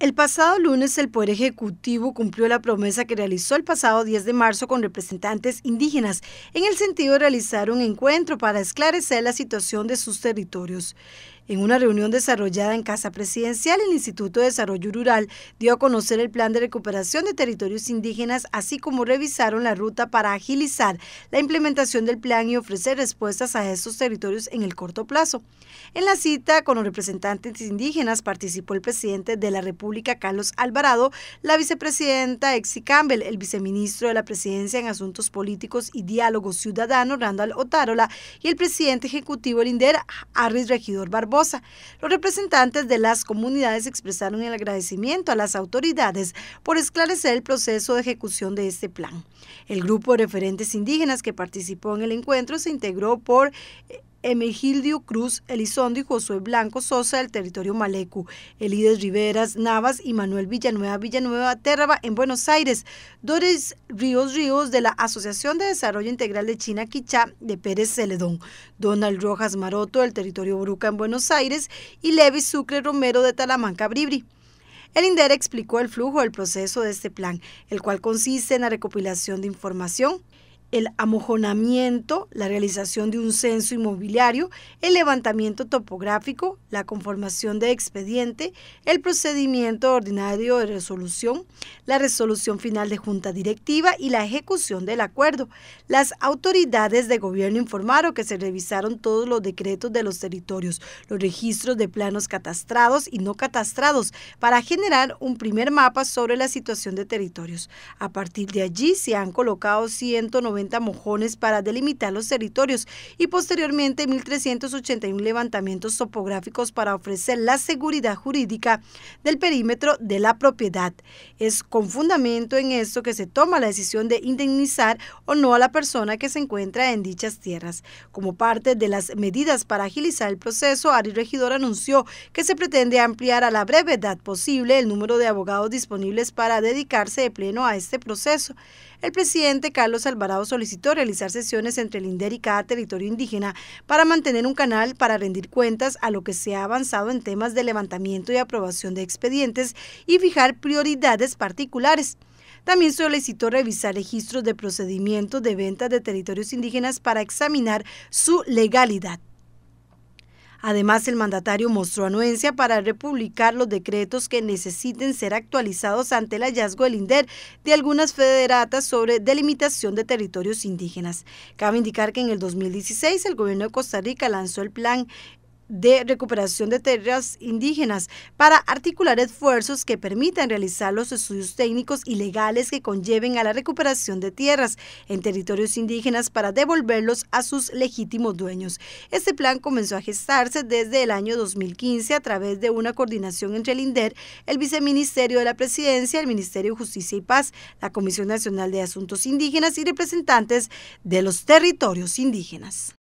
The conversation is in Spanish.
El pasado lunes el Poder Ejecutivo cumplió la promesa que realizó el pasado 10 de marzo con representantes indígenas en el sentido de realizar un encuentro para esclarecer la situación de sus territorios. En una reunión desarrollada en Casa Presidencial, el Instituto de Desarrollo Rural dio a conocer el plan de recuperación de territorios indígenas, así como revisaron la ruta para agilizar la implementación del plan y ofrecer respuestas a estos territorios en el corto plazo. En la cita con los representantes indígenas participó el presidente de la República, Carlos Alvarado, la vicepresidenta Exi Campbell, el viceministro de la Presidencia en Asuntos Políticos y Diálogo Ciudadano, Randall Otárola, y el presidente ejecutivo del INDER, Harris Regidor Barbosa. Los representantes de las comunidades expresaron el agradecimiento a las autoridades por esclarecer el proceso de ejecución de este plan. El grupo de referentes indígenas que participó en el encuentro se integró por eh, Gildio Cruz Elizondo y Josué Blanco Sosa del territorio Malecu, Elides Riveras Navas y Manuel Villanueva Villanueva Terraba en Buenos Aires, Doris Ríos Ríos de la Asociación de Desarrollo Integral de China Quichá de Pérez Celedón, Donald Rojas Maroto del territorio Bruca en Buenos Aires y Levi Sucre Romero de Talamanca Bribri. El INDER explicó el flujo del proceso de este plan, el cual consiste en la recopilación de información, el amojonamiento, la realización de un censo inmobiliario, el levantamiento topográfico, la conformación de expediente, el procedimiento ordinario de resolución, la resolución final de junta directiva y la ejecución del acuerdo. Las autoridades de gobierno informaron que se revisaron todos los decretos de los territorios, los registros de planos catastrados y no catastrados para generar un primer mapa sobre la situación de territorios. A partir de allí se han colocado 190 mojones para delimitar los territorios y posteriormente 1.381 levantamientos topográficos para ofrecer la seguridad jurídica del perímetro de la propiedad. Es con fundamento en esto que se toma la decisión de indemnizar o no a la persona que se encuentra en dichas tierras. Como parte de las medidas para agilizar el proceso, Ari Regidor anunció que se pretende ampliar a la brevedad posible el número de abogados disponibles para dedicarse de pleno a este proceso el presidente Carlos Alvarado solicitó realizar sesiones entre el INDER y cada territorio indígena para mantener un canal para rendir cuentas a lo que se ha avanzado en temas de levantamiento y aprobación de expedientes y fijar prioridades particulares. También solicitó revisar registros de procedimientos de ventas de territorios indígenas para examinar su legalidad. Además, el mandatario mostró anuencia para republicar los decretos que necesiten ser actualizados ante el hallazgo del INDER de algunas federatas sobre delimitación de territorios indígenas. Cabe indicar que en el 2016 el gobierno de Costa Rica lanzó el plan de recuperación de tierras indígenas para articular esfuerzos que permitan realizar los estudios técnicos y legales que conlleven a la recuperación de tierras en territorios indígenas para devolverlos a sus legítimos dueños. Este plan comenzó a gestarse desde el año 2015 a través de una coordinación entre el INDER, el Viceministerio de la Presidencia, el Ministerio de Justicia y Paz, la Comisión Nacional de Asuntos Indígenas y representantes de los territorios indígenas.